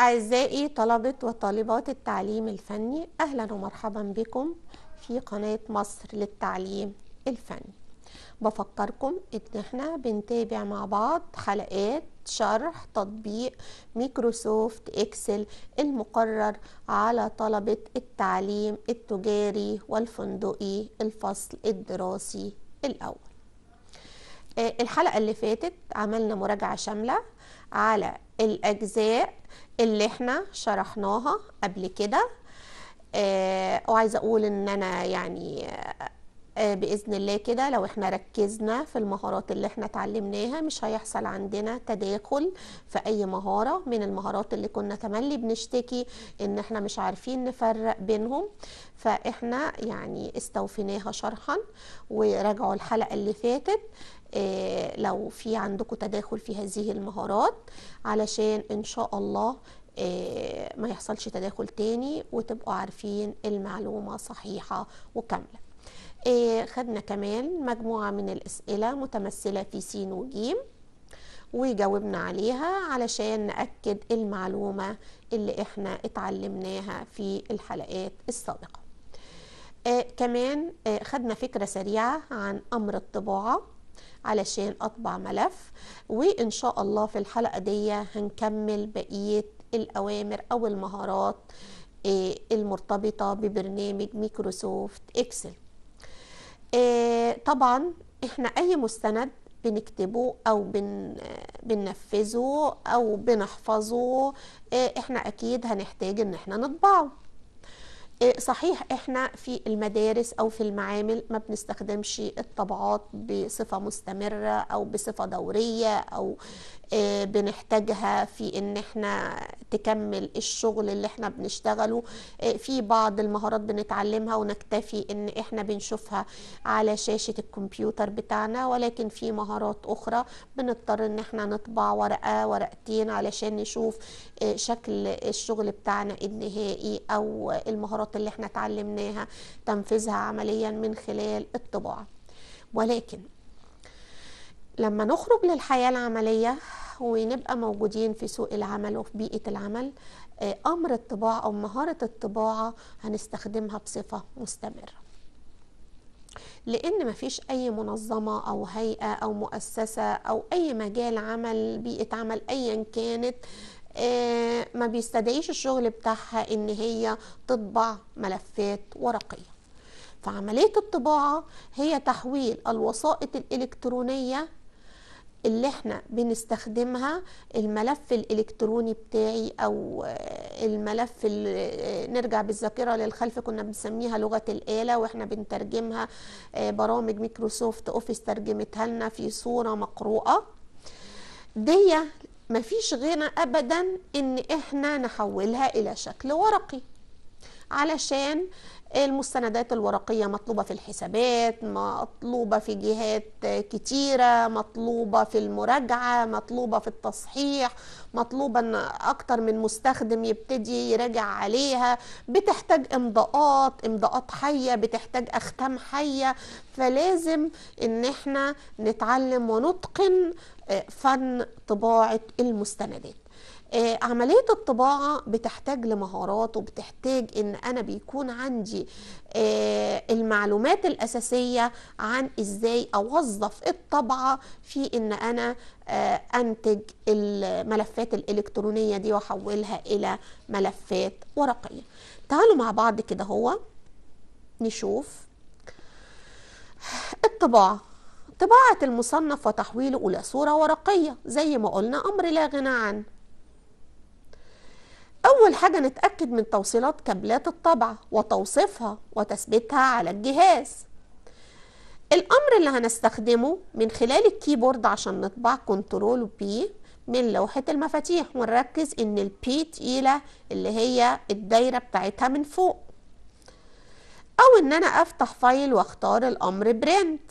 أعزائي طلبة وطالبات التعليم الفني أهلا ومرحبا بكم في قناة مصر للتعليم الفني بفكركم ان احنا بنتابع مع بعض حلقات شرح تطبيق ميكروسوفت اكسل المقرر على طلبة التعليم التجاري والفندقي الفصل الدراسي الاول آه، الحلقة اللي فاتت عملنا مراجعة شاملة على الأجزاء اللي احنا شرحناها قبل كده آه وعايزة أقول إن أنا يعني آه،, آه بإذن الله كده لو احنا ركزنا في المهارات اللي احنا اتعلمناها مش هيحصل عندنا تداخل في أي مهارة من المهارات اللي كنا تملي بنشتكي إن احنا مش عارفين نفرق بينهم فاحنا يعني استوفيناها شرحا وراجعوا الحلقة اللي فاتت آه، لو في عندكم تداخل في هذه المهارات علشان ان شاء الله آه، ما يحصلش تداخل تاني وتبقوا عارفين المعلومة صحيحة وكاملة آه، خدنا كمان مجموعة من الأسئلة متمثلة في س وجيم وجاوبنا عليها علشان نأكد المعلومة اللي احنا اتعلمناها في الحلقات السابقة آه كمان آه خدنا فكرة سريعة عن أمر الطباعة علشان اطبع ملف وان شاء الله في الحلقه دي هنكمل بقيه الاوامر او المهارات آه، المرتبطه ببرنامج مايكروسوفت اكسل آه، طبعا احنا اي مستند بنكتبه او بن آه، بننفذه او بنحفظه احنا اكيد هنحتاج ان احنا نطبعه إيه، صحيح احنا في المدارس او في المعامل ما بنستخدمش الطبعات بصفه مستمره او بصفه دوريه او آه، بنحتاجها في ان احنا تكمل الشغل اللي احنا بنشتغله آه، في بعض المهارات بنتعلمها ونكتفي ان احنا بنشوفها على شاشة الكمبيوتر بتاعنا ولكن في مهارات اخرى بنضطر ان احنا نطبع ورقة ورقتين علشان نشوف آه، شكل الشغل بتاعنا النهائي او المهارات اللي احنا اتعلمناها تنفيذها عمليا من خلال الطباعة ولكن لما نخرج للحياة العملية ونبقى موجودين في سوق العمل وفي بيئة العمل آه، أمر الطباعة أو مهارة الطباعة هنستخدمها بصفة مستمرة لأن مفيش أي منظمة أو هيئة أو مؤسسة أو أي مجال عمل بيئة عمل أيا كانت آه، ما بيستدعيش الشغل بتاعها إن هي تطبع ملفات ورقية فعملية الطباعة هي تحويل الوسائط الإلكترونية اللي احنا بنستخدمها الملف الالكتروني بتاعي او آه، الملف آه، نرجع بالذاكره للخلف كنا بنسميها لغه الاله واحنا بنترجمها آه، برامج مايكروسوفت اوفيس ترجمتها لنا في صوره مقروءه دي مفيش غنى ابدا ان احنا نحولها الى شكل ورقي علشان المستندات الورقية مطلوبة في الحسابات مطلوبة في جهات كتيرة مطلوبة في المراجعة مطلوبة في التصحيح مطلوبة أن أكتر من مستخدم يبتدي يراجع عليها بتحتاج إمضاءات إمضاءات حية بتحتاج أختام حية فلازم إن إحنا نتعلم ونتقن آه، فن طباعة المستندات آه، عملية الطباعة بتحتاج لمهارات وبتحتاج ان انا بيكون عندي آه، المعلومات الاساسية عن ازاي اوظف الطبعة في ان انا آه، انتج الملفات الالكترونية دي واحولها الى ملفات ورقية تعالوا مع بعض كده هو نشوف الطباعة طباعة المصنف وتحويله إلى صورة ورقية زي ما قلنا أمر لا غنى عنه أول حاجة نتأكد من توصيلات كابلات الطبعة وتوصيفها وتثبيتها على الجهاز الأمر اللي هنستخدمه من خلال الكيبورد عشان نطبع كنترول بي من لوحة المفاتيح ونركز إن البي تقيلة اللي هي الدايرة بتاعتها من فوق أو إن أنا أفتح فايل وأختار الأمر برنت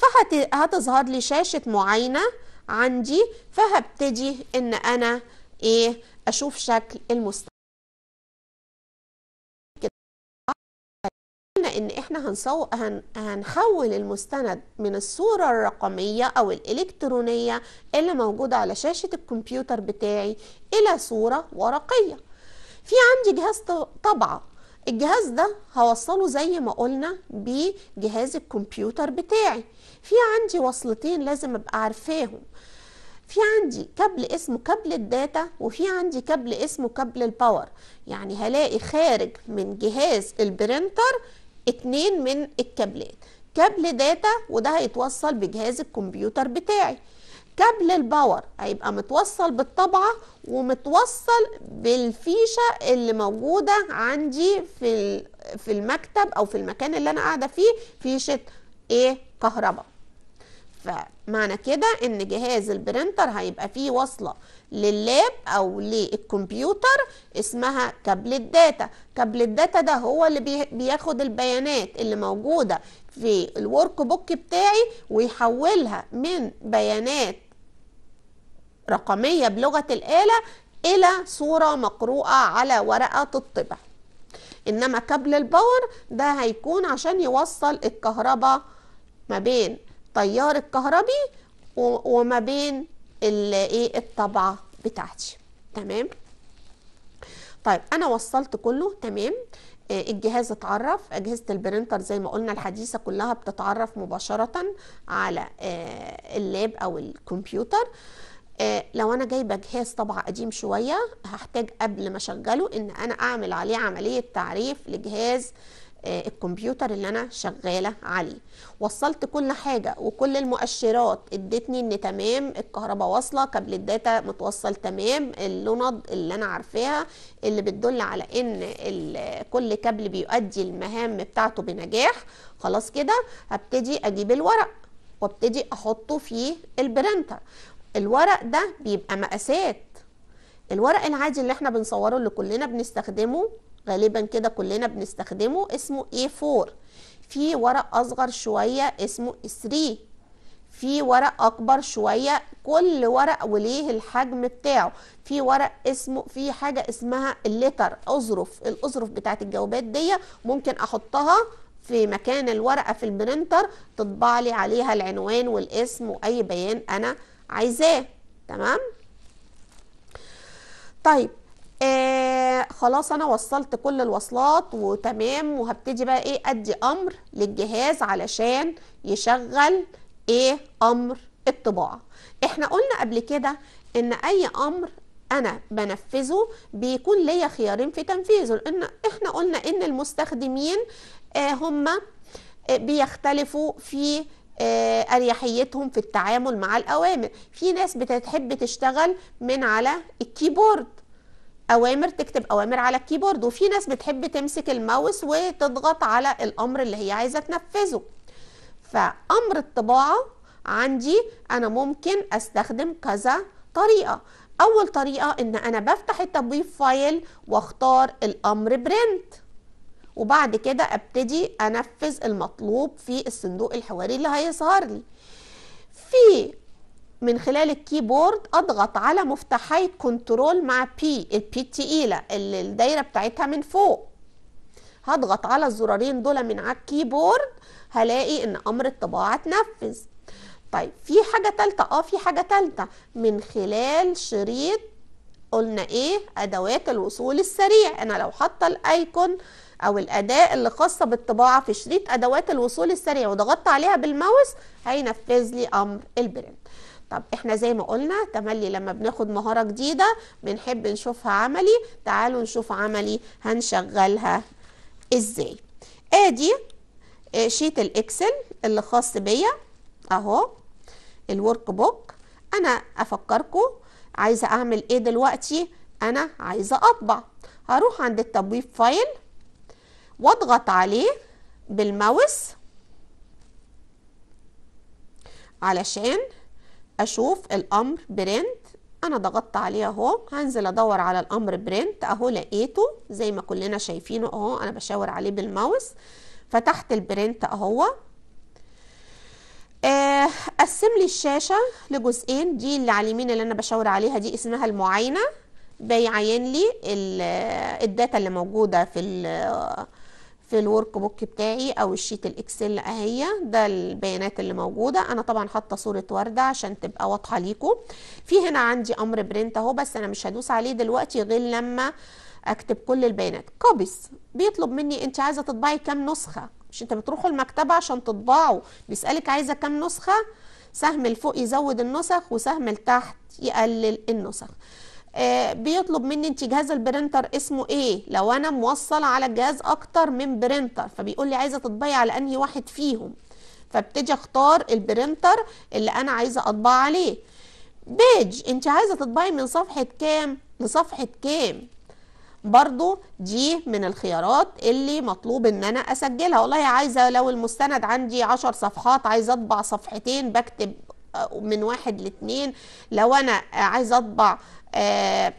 فهتظهر لي شاشة معاينة عندي فهبتدي إن أنا ايه اشوف شكل المستقبل ان احنا هنصو... هن... هنحول المستند من الصورة الرقمية او الالكترونية اللي موجودة على شاشة الكمبيوتر بتاعي الى صورة ورقية في عندي جهاز طبعة الجهاز ده هوصله زي ما قلنا بجهاز الكمبيوتر بتاعي في عندي وصلتين لازم ابقى عارفاهم في عندي كابل اسمه كابل الداتا وفي عندي كابل اسمه كابل الباور يعني هلاقي خارج من جهاز البرينتر اتنين من الكابلات كابل داتا وده هيتوصل بجهاز الكمبيوتر بتاعي كابل الباور هيبقى متوصل بالطبعة ومتوصل بالفيشة اللي موجودة عندي في المكتب أو في المكان اللي أنا قاعدة فيه فيشة إيه كهرباء فمعنى كده ان جهاز البرينتر هيبقى فيه وصله لللاب او للكمبيوتر اسمها كابل الداتا كابل الداتا ده هو اللي بياخد البيانات اللي موجوده في الورك بوك بتاعي ويحولها من بيانات رقميه بلغه الاله الى صوره مقروءه على ورقه الطبع انما كابل الباور ده هيكون عشان يوصل الكهرباء ما بين التيار الكهربي وما بين الايه الطبعه بتاعتي تمام طيب انا وصلت كله تمام آه، الجهاز اتعرف اجهزه البرينتر زي ما قلنا الحديثه كلها بتتعرف مباشره على آه، اللاب او الكمبيوتر آه، لو انا جايبه جهاز طبعا قديم شويه هحتاج قبل ما اشغله ان انا اعمل عليه عمليه تعريف لجهاز آه، الكمبيوتر اللي انا شغاله عليه وصلت كل حاجه وكل المؤشرات ادتني ان تمام الكهرباء واصله كابل الداتا متوصل تمام اللوند اللي انا عارفاها اللي بتدل على ان كل كابل بيؤدي المهام بتاعته بنجاح خلاص كده هبتدي اجيب الورق وابتدي احطه في البرنتر الورق ده بيبقى مقاسات الورق العادي اللي احنا بنصوره اللي كلنا بنستخدمه غالبا كده كلنا بنستخدمه اسمه A4 في ورق أصغر شوية اسمه 3 في ورق اكبر شويه كل ورق وليه الحجم بتاعه في ورق اسمه في حاجه اسمها اللتر اظرف الاظرف بتاعت الجوابات دي ممكن احطها في مكان الورقه في البرينتر تطبع لي عليها العنوان والاسم واي بيان انا عايزاه تمام طيب آه خلاص انا وصلت كل الوصلات وتمام وهبتدي بقى ايه ادي امر للجهاز علشان يشغل ايه امر الطباعه احنا قلنا قبل كده ان اي امر انا بنفذه بيكون ليا خيارين في تنفيذه لان احنا قلنا ان المستخدمين آه هم آه، بيختلفوا في آه، اريحيتهم في التعامل مع الاوامر في ناس بتحب تشتغل من على الكيبورد اوامر تكتب اوامر على الكيبورد وفي ناس بتحب تمسك الماوس وتضغط على الامر اللي هي عايزه تنفذه فامر الطباعه عندي انا ممكن استخدم كذا طريقه اول طريقه ان انا بفتح التبويب فايل واختار الامر برنت وبعد كده ابتدي انفذ المطلوب في الصندوق الحواري اللي هيظهر لي في من خلال الكيبورد اضغط على مفتاحي كنترول مع بي البي e التقيله اللي الدايره بتاعتها من فوق هضغط على الزرارين دول من على الكيبورد هلاقي ان امر الطباعه اتنفذ طيب في حاجه ثالثه اه في حاجه ثالثه من خلال شريط قلنا ايه ادوات الوصول السريع انا لو حاطه الايكون او الاداه اللي خاصه بالطباعه في شريط ادوات الوصول السريع وضغطت عليها بالماوس هينفذ لي امر البرنت طب احنا زي ما قلنا تملي لما بناخد مهارة جديدة بنحب نشوفها عملي تعالوا نشوف عملي هنشغلها ازاي ادي آه شيت الاكسل اللي خاص بيا اهو الورك بوك انا افكركم عايزة اعمل ايه دلوقتي انا عايزة اطبع هروح عند التبويب فايل واضغط عليه بالماوس علشان اشوف الامر برنت انا ضغطت عليه اهو هنزل ادور على الامر برنت اهو لقيته زي ما كلنا شايفينه اهو انا بشاور عليه بالماوس فتحت البرنت اهو آه، قسم لي الشاشه لجزئين دي اللي على اليمين اللي انا بشاور عليها دي اسمها المعاينه بيعين لي الداتا اللي موجوده في في الورك بوك بتاعي او الشيت الاكسل اهي ده البيانات اللي موجوده انا طبعا حاطه صوره ورده عشان تبقى واضحه ليكم في هنا عندي امر برنت اهو بس انا مش هدوس عليه دلوقتي غير لما اكتب كل البيانات كوبيز بيطلب مني انت عايزه تطبعي كام نسخه مش انت بتروحوا المكتبه عشان تطبعوا بيسالك عايزه كام نسخه سهم الفوق يزود النسخ وسهم التحت يقلل النسخ بيطلب مني انت جهاز البرينتر اسمه ايه لو انا موصل على الجهاز اكتر من برينتر فبيقول لي عايزه تطبعي على انهي واحد فيهم فابتدي اختار البرينتر اللي انا عايزه اطبع عليه بيج انت عايزه تطبعي من صفحه كام لصفحه كام برضو دي من الخيارات اللي مطلوب ان انا اسجلها والله عايزه لو المستند عندي عشر صفحات عايزه اطبع صفحتين بكتب آه، من واحد لاتنين لو انا عايزه اطبع آه،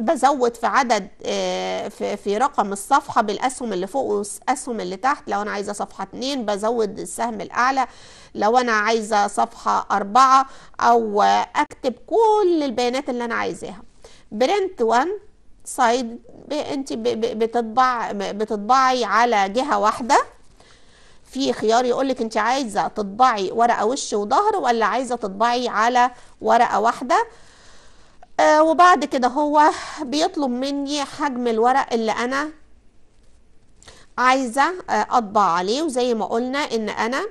بزود في عدد آه، في, رقم الصفحة بالأسهم اللي فوق والأسهم اللي تحت لو أنا عايزة صفحة 2 بزود السهم الأعلى لو أنا عايزة صفحة 4 أو أكتب كل البيانات اللي أنا عايزاها برنت 1 سايد أنت بتطبع بتطبعي على جهة واحدة في خيار يقولك أنت عايزة تطبعي ورقة وش وظهر ولا عايزة تطبعي على ورقة واحدة آه، وبعد كده هو بيطلب مني حجم الورق اللي انا عايزه آه، اطبع عليه وزي ما قلنا ان انا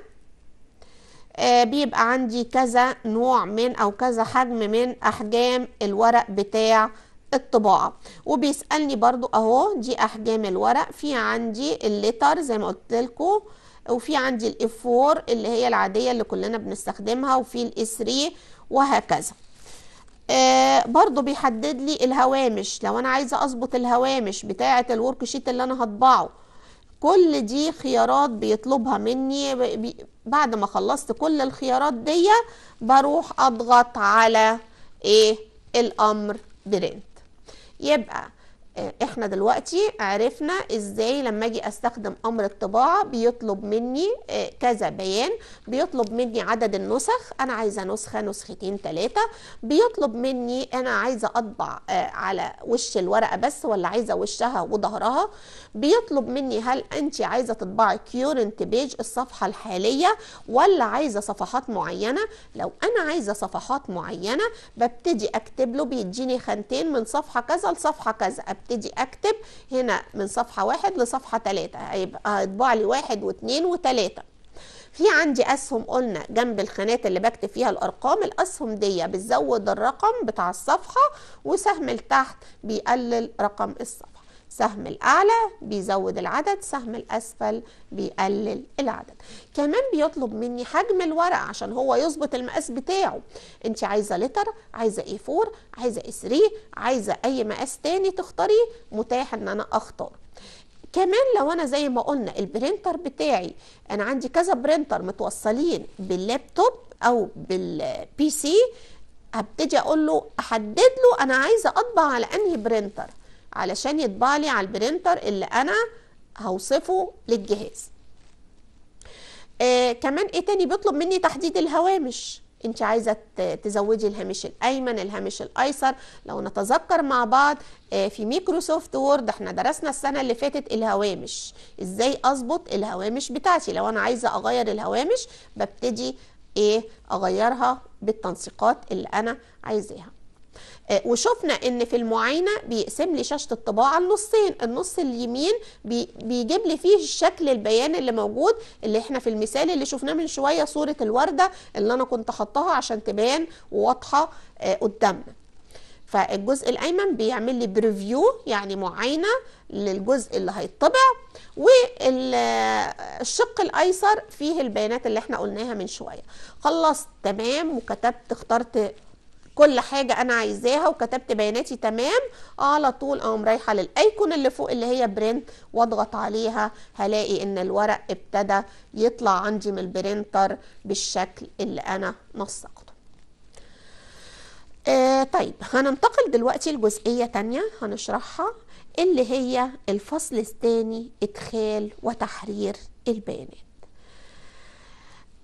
آه، بيبقى عندي كذا نوع من او كذا حجم من احجام الورق بتاع الطباعة وبيسألني برضو اهو دي احجام الورق في عندي الليتر زي ما قلت لكم وفي عندي الاف 4 اللي هي العادية اللي كلنا بنستخدمها وفي الاس 3 وهكذا آه برضو بيحدد لي الهوامش لو انا عايزه اظبط الهوامش بتاعه الورك شيت اللي انا هطبعه كل دي خيارات بيطلبها مني بعد ما خلصت كل الخيارات دي بروح اضغط على ايه الامر برنت يبقى احنا دلوقتي عرفنا ازاي لما اجي استخدم امر الطباعه بيطلب مني آه، كذا بيان بيطلب مني عدد النسخ انا عايزه نسخه نسختين ثلاثه بيطلب مني انا عايزه اطبع آه، على وش الورقه بس ولا عايزه وشها وظهرها بيطلب مني هل انت عايزه تطبعي كيورنت بيج الصفحه الحاليه ولا عايزه صفحات معينه لو انا عايزه صفحات معينه ببتدي اكتب له بيديني خانتين من صفحه كذا لصفحه كذا هبتدي اكتب هنا من صفحه واحد لصفحه تلاتة هيبقى هيطبع لي واحد واثنين وتلاتة في عندي اسهم قلنا جنب الخانات اللي بكتب فيها الارقام الاسهم دي بتزود الرقم بتاع الصفحه وسهم لتحت بيقلل رقم الصفحه سهم الأعلى بيزود العدد سهم الأسفل بيقلل العدد كمان بيطلب مني حجم الورقة عشان هو يظبط المقاس بتاعه انت عايزة لتر عايزة اي 4 عايزة اي 3 عايزة اي مقاس تاني تختاريه متاح ان انا اختار كمان لو انا زي ما قلنا البرينتر بتاعي انا عندي كذا برينتر متوصلين باللابتوب او بالبي سي هبتدي اقول له احدد له انا عايزه اطبع على انهي برينتر علشان يطبع لي على البرينتر اللي انا هوصفه للجهاز آه كمان ايه تاني بيطلب مني تحديد الهوامش انت عايزه تزودي الهامش الايمن الهامش الايسر لو نتذكر مع بعض آه، في ميكروسوفت وورد احنا درسنا السنه اللي فاتت الهوامش ازاي اظبط الهوامش بتاعتي لو انا عايزه اغير الهوامش ببتدي ايه اغيرها بالتنسيقات اللي انا عايزاها آه، وشفنا ان في المعاينه بيقسم لي شاشه الطباعه لنصين النص اليمين بيجيب لي فيه الشكل البيان اللي موجود اللي احنا في المثال اللي شفناه من شويه صوره الورده اللي انا كنت حطها عشان تبان واضحه آه، قدامنا فالجزء الايمن بيعمل لي بريفيو يعني معاينه للجزء اللي هيطبع والشق الايسر فيه البيانات اللي احنا قلناها من شويه خلصت تمام وكتبت اخترت كل حاجه انا عايزاها وكتبت بياناتي تمام على طول اقوم رايحه للايكون اللي فوق اللي هي برنت واضغط عليها هلاقي ان الورق ابتدى يطلع عندي من البرنتر بالشكل اللي انا نسقته آه طيب هننتقل دلوقتي لجزئيه تانية هنشرحها اللي هي الفصل الثاني ادخال وتحرير البيانات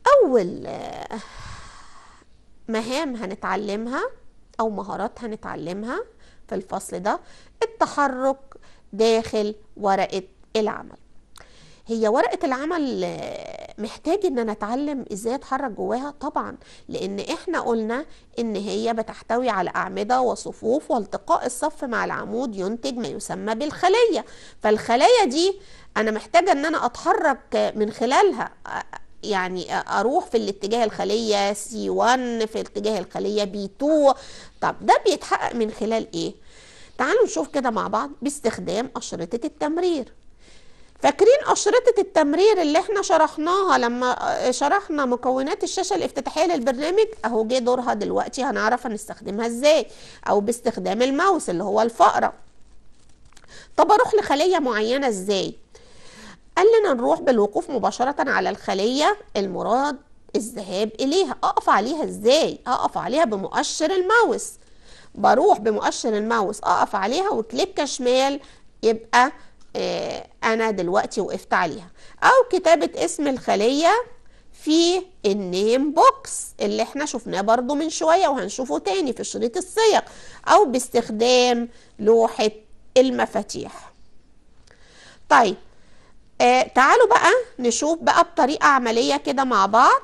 اول آه مهام هنتعلمها أو مهارات هنتعلمها في الفصل ده التحرك داخل ورقة العمل هي ورقة العمل محتاج ان انا اتعلم ازاي اتحرك جواها طبعا لان احنا قلنا ان هي بتحتوي على اعمدة وصفوف والتقاء الصف مع العمود ينتج ما يسمى بالخلية فالخلية دي انا محتاجة ان انا اتحرك من خلالها يعني اروح في الاتجاه الخليه سي 1 في اتجاه الخليه بي 2 طب ده بيتحقق من خلال ايه تعالوا نشوف كده مع بعض باستخدام اشرطه التمرير فاكرين أشرطة التمرير اللي احنا شرحناها لما شرحنا مكونات الشاشة الافتتاحية للبرنامج اهو جه دورها دلوقتي هنعرف نستخدمها ازاي او باستخدام الماوس اللي هو الفأرة طب اروح لخلية معينة ازاي قال لنا نروح بالوقوف مباشرة على الخلية المراد الذهاب إليها أقف عليها إزاي؟ أقف عليها بمؤشر الماوس بروح بمؤشر الماوس أقف عليها وكليك شمال يبقى آه أنا دلوقتي وقفت عليها أو كتابة اسم الخلية في النيم بوكس اللي احنا شفناه برضو من شوية وهنشوفه تاني في شريط السيق أو باستخدام لوحة المفاتيح طيب آه تعالوا بقى نشوف بقى بطريقة عملية كده مع بعض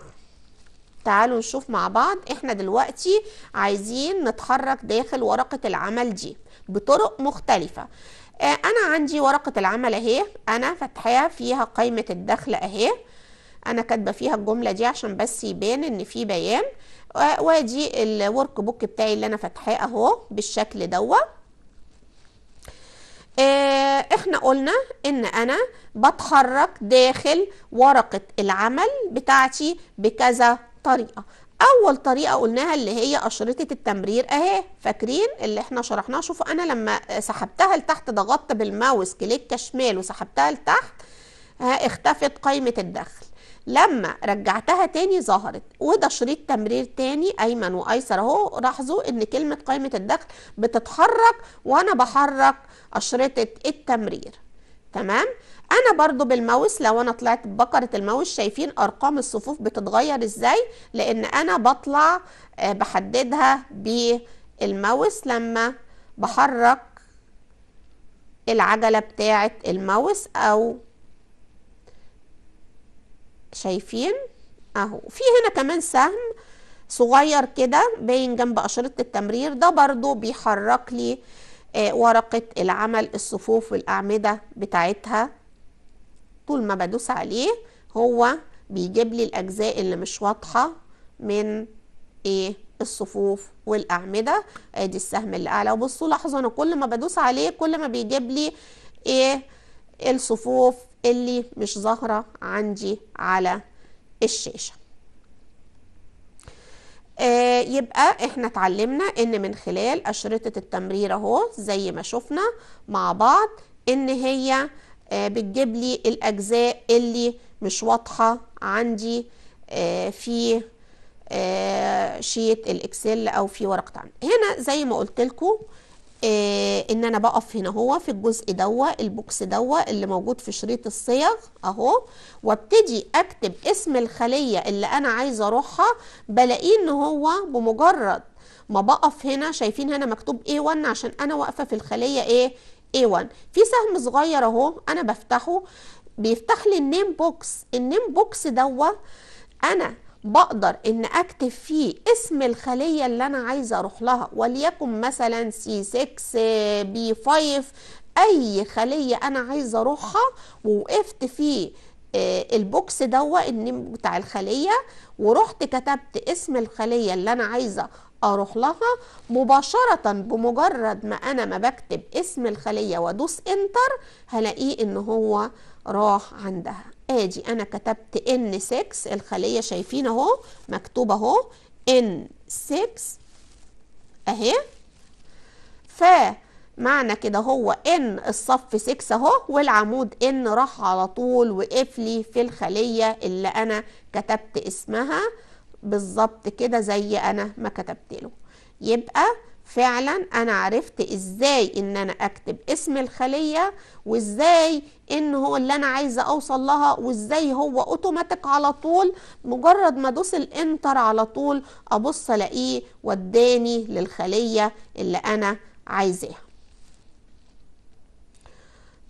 تعالوا نشوف مع بعض احنا دلوقتي عايزين نتحرك داخل ورقة العمل دي بطرق مختلفة آه انا عندي ورقة العمل اهي انا فاتحاها فيها قائمة الدخل اهي انا كاتبة فيها الجملة دي عشان بس يبان ان في بيان آه وادي الورك بوك بتاعي اللي انا فاتحاه اهو بالشكل دوت آه احنا قلنا ان انا بتحرك داخل ورقة العمل بتاعتي بكذا طريقة اول طريقة قلناها اللي هي اشرطة التمرير اهي فاكرين اللي احنا شرحناها شوفوا انا لما سحبتها لتحت ضغطت بالماوس كليك شمال وسحبتها لتحت اختفت قائمة الدخل لما رجعتها تاني ظهرت وده شريط تمرير تاني ايمن وايسر اهو لاحظوا ان كلمه قائمه الدخل بتتحرك وانا بحرك اشرطه التمرير تمام انا برضو بالماوس لو انا طلعت بقرة الماوس شايفين ارقام الصفوف بتتغير ازاي لان انا بطلع آه، بحددها بالماوس لما بحرك العجلة بتاعة الماوس او شايفين اهو في هنا كمان سهم صغير كده باين جنب اشرطه التمرير ده برضو بيحرك لي آه، ورقه العمل الصفوف والاعمده بتاعتها طول ما بدوس عليه هو بيجيب لي الاجزاء اللي مش واضحه من ايه الصفوف والاعمده ادي السهم اللي اعلى وبصوا لاحظوا انا كل ما بدوس عليه كل ما بيجيب لي ايه الصفوف اللي مش ظاهرة عندي على الشاشة آه، يبقى احنا اتعلمنا ان من خلال اشرطة التمرير اهو زي ما شفنا مع بعض ان هي آه، بتجيب لي الاجزاء اللي مش واضحة عندي آه، في شيت الاكسل او في ورقة عمل هنا زي ما قلت لكم إيه ان انا بقف هنا هو في الجزء دوا البوكس دوا اللي موجود في شريط الصيغ اهو وابتدي اكتب اسم الخليه اللي انا عايزه اروحها بلاقيه ان هو بمجرد ما بقف هنا شايفين هنا مكتوب A1 عشان انا واقفه في الخليه ايه A1 في سهم صغير اهو انا بفتحه بيفتح لي النيم بوكس النيم بوكس دوا انا بقدر ان اكتب فيه اسم الخليه اللي انا عايزه اروح لها وليكن مثلا سي 6 بي 5 اي خليه انا عايزه اروحها ووقفت في آه، البوكس دوة النم بتاع الخليه ورحت كتبت اسم الخليه اللي انا عايزه اروح لها مباشره بمجرد ما انا ما بكتب اسم الخليه وادوس انتر هلاقيه ان هو راح عندها ادي انا كتبت ان 6 الخلية شايفين اهو مكتوب اهو ان 6 اهي فمعنى كده هو ان الصف 6 اهو والعمود ان راح على طول وقف لي في الخلية اللي انا كتبت اسمها بالظبط كده زي انا ما كتبت له يبقى فعلا انا عرفت ازاي ان انا اكتب اسم الخلية وازاي ان هو اللي انا عايزة اوصل لها وازاي هو اوتوماتيك على طول مجرد ما دوس الانتر على طول ابص الاقيه وداني للخلية اللي انا عايزاها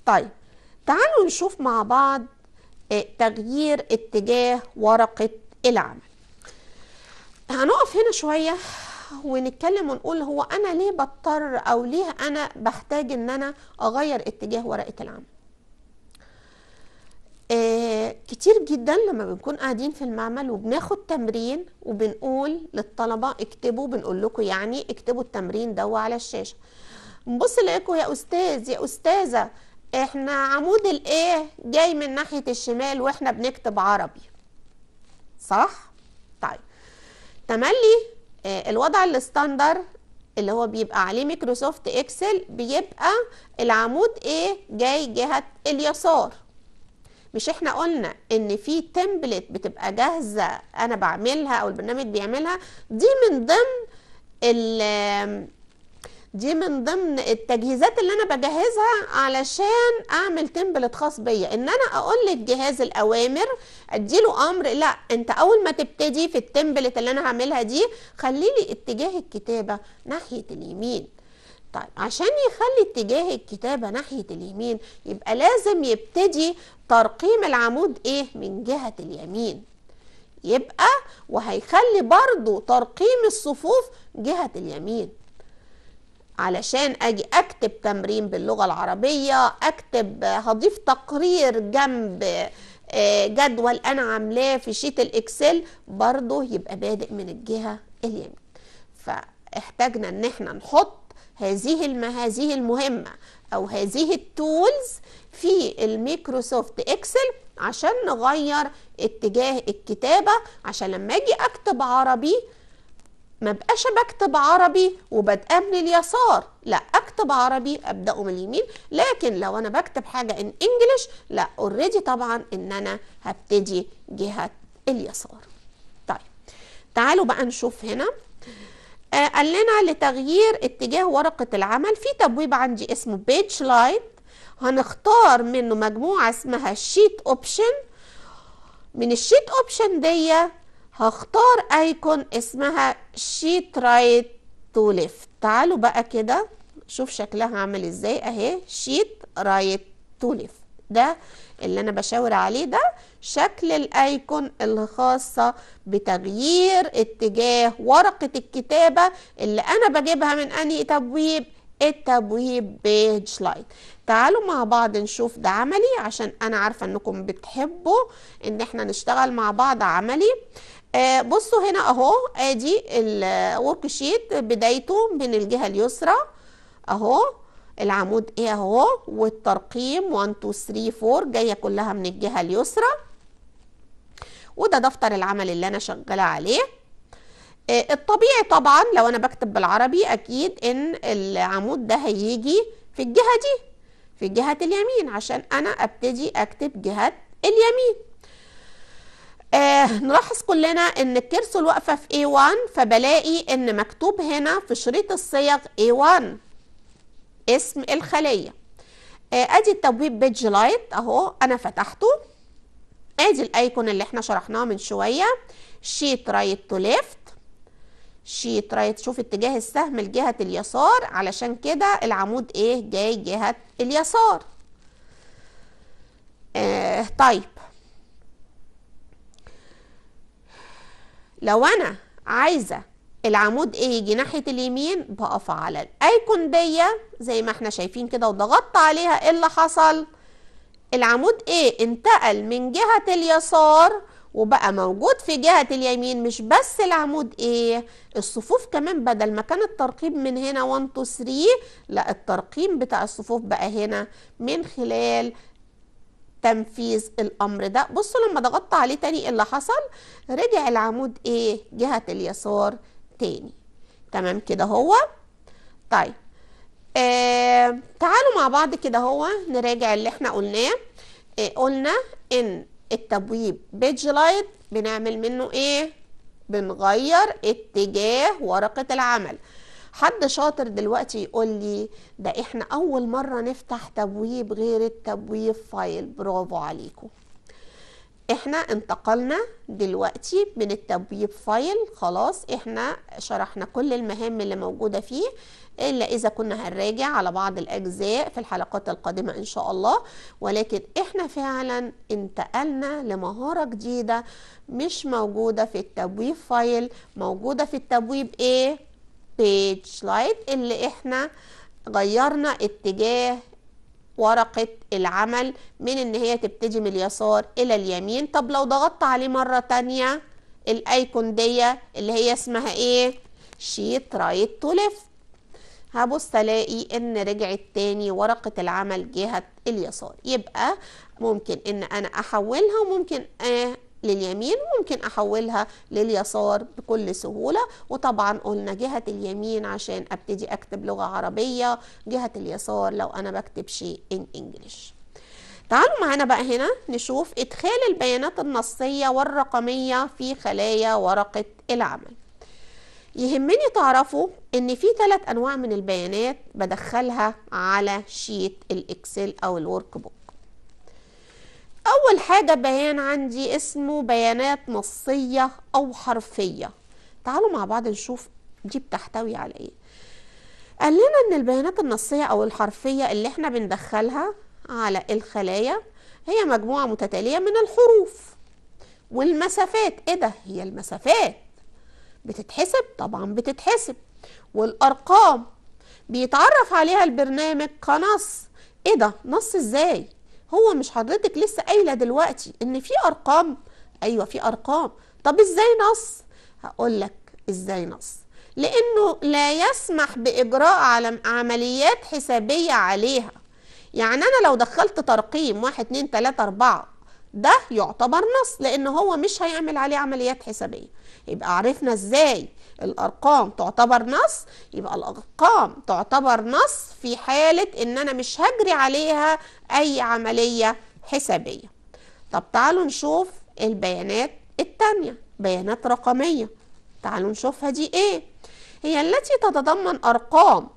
طيب تعالوا نشوف مع بعض آه، تغيير اتجاه ورقة العمل هنقف هنا شوية ونتكلم ونقول هو انا ليه بضطر او ليه انا بحتاج ان انا اغير اتجاه ورقه العمل آه كتير جدا لما بنكون قاعدين في المعمل وبناخد تمرين وبنقول للطلبه اكتبوا بنقول لكم يعني اكتبوا التمرين ده على الشاشه نبص نلاقيكم يا استاذ يا استاذه احنا عمود الايه جاي من ناحيه الشمال واحنا بنكتب عربي صح طيب تملي آه، الوضع الستاندر اللي هو بيبقى عليه مايكروسوفت اكسل بيبقى العمود ايه جاي جهة اليسار مش احنا قلنا ان في تمبلت بتبقى جاهزة انا بعملها او البرنامج بيعملها دي من ضمن دي من ضمن التجهيزات اللي انا بجهزها علشان اعمل تمبلت خاص بيا ان انا اقول للجهاز الاوامر اديله امر لا انت اول ما تبتدي في التمبلت اللي انا هعملها دي خلي لي اتجاه الكتابه ناحيه اليمين طيب عشان يخلي اتجاه الكتابه ناحيه اليمين يبقى لازم يبتدي ترقيم العمود ايه من جهه اليمين يبقى وهيخلي برضو ترقيم الصفوف جهه اليمين علشان اجي اكتب تمرين باللغه العربيه اكتب آه، هضيف تقرير جنب آه، جدول انا عاملاه في شيت الاكسل برضه يبقى بادئ من الجهه اليمين فاحتاجنا ان احنا نحط هذه هذه المهمه او هذه التولز في الميكروسوفت اكسل عشان نغير اتجاه الكتابه عشان لما اجي اكتب عربي ما بقاش بكتب عربي من اليسار لا اكتب عربي ابدأ من اليمين لكن لو انا بكتب حاجه ان انجلش لا اوريدي طبعا ان انا هبتدي جهه اليسار طيب تعالوا بقى نشوف هنا آه قال لنا لتغيير اتجاه ورقه العمل في تبويب عندي اسمه بيج لايت هنختار منه مجموعه اسمها شيت اوبشن من الشيت اوبشن ديه هختار ايكون اسمها شيت رايت تو ليفت تعالوا بقى كده شوف شكلها عامل ازاي اهي شيت رايت تو ليفت ده اللي انا بشاور عليه ده شكل الايكون الخاصة بتغيير اتجاه ورقة الكتابة اللي انا بجيبها من انهي تبويب التبويب بيج لايت تعالوا مع بعض نشوف ده عملي عشان انا عارفة انكم بتحبوا ان احنا نشتغل مع بعض عملي آه بصوا هنا اهو ادي الورك شيت بدايته من الجهه اليسرى اهو العمود ايه اهو والترقيم 1 2 3 4 جايه كلها من الجهه اليسرى وده دفتر العمل اللي انا شغاله عليه آه الطبيعي طبعا لو انا بكتب بالعربي اكيد ان العمود ده هيجي في الجهه دي في جهه اليمين عشان انا ابتدي اكتب جهه اليمين آه نلاحظ كلنا ان الكرسول واقفة في A1 فبلاقي ان مكتوب هنا في شريط الصيغ A1 اسم الخلية آه ادي التبويب بيج لايت اهو انا فتحته ادي الايكون اللي احنا شرحناه من شوية شيت رايت تو ليفت شيت رايت شوف اتجاه السهم لجهة اليسار علشان كده العمود ايه جاي جهة اليسار آه طيب لو انا عايزه العمود ايه يجي ناحيه اليمين بقف على الايكون دي زي ما احنا شايفين كده وضغطت عليها ايه اللي حصل العمود ايه انتقل من جهه اليسار وبقى موجود في جهة اليمين مش بس العمود ايه الصفوف كمان بدل ما كان الترقيم من هنا 1 2 3 لا الترقيم بتاع الصفوف بقى هنا من خلال تنفيذ الامر ده بصوا لما ضغطت عليه تاني إيه اللي حصل رجع العمود ايه جهه اليسار تاني تمام كده هو طيب آه تعالوا مع بعض كده هو نراجع اللي احنا قلناه آه قلنا ان التبويب بيج لايت بنعمل منه ايه بنغير اتجاه ورقه العمل حد شاطر دلوقتي يقول لي ده احنا اول مره نفتح تبويب غير التبويب فايل برافو عليكم احنا انتقلنا دلوقتي من التبويب فايل خلاص احنا شرحنا كل المهام اللي موجودة فيه الا اذا كنا هنراجع على بعض الاجزاء في الحلقات القادمة ان شاء الله ولكن احنا فعلا انتقلنا لمهارة جديدة مش موجودة في التبويب فايل موجودة في التبويب ايه page slide اللي احنا غيرنا اتجاه ورقة العمل من ان هي تبتدي من اليسار الى اليمين طب لو ضغطت عليه مرة تانية الايكون دي اللي هي اسمها ايه شيت رايت تو ليفت هبص الاقي ان رجعت تاني ورقة العمل جهة اليسار يبقى ممكن ان انا احولها وممكن آه لليمين ممكن احولها لليسار بكل سهولة وطبعا قلنا جهة اليمين عشان ابتدي اكتب لغة عربية جهة اليسار لو انا بكتب شيء in English تعالوا معانا بقى هنا نشوف ادخال البيانات النصية والرقمية في خلايا ورقة العمل يهمني تعرفوا ان في ثلاث انواع من البيانات بدخلها على شيت الاكسل او الورك بوك أول حاجة بيان عندي اسمه بيانات نصية أو حرفية تعالوا مع بعض نشوف دي بتحتوي على إيه قال لنا إن البيانات النصية أو الحرفية اللي إحنا بندخلها على الخلايا هي مجموعة متتالية من الحروف والمسافات إيه ده هي المسافات بتتحسب طبعا بتتحسب والأرقام بيتعرف عليها البرنامج كنص إيه ده نص إزاي هو مش حضرتك لسه قايله دلوقتي ان في ارقام ايوه في ارقام طب ازاي نص هقول لك ازاي نص لانه لا يسمح باجراء عمليات حسابيه عليها يعني انا لو دخلت ترقيم 1 2 3 4 ده يعتبر نص لان هو مش هيعمل عليه عمليات حسابيه يبقى عرفنا ازاي الارقام تعتبر نص يبقى الارقام تعتبر نص في حاله ان انا مش هجري عليها اي عمليه حسابيه طب تعالوا نشوف البيانات التانية بيانات رقميه تعالوا نشوفها دي ايه هي التي تتضمن ارقام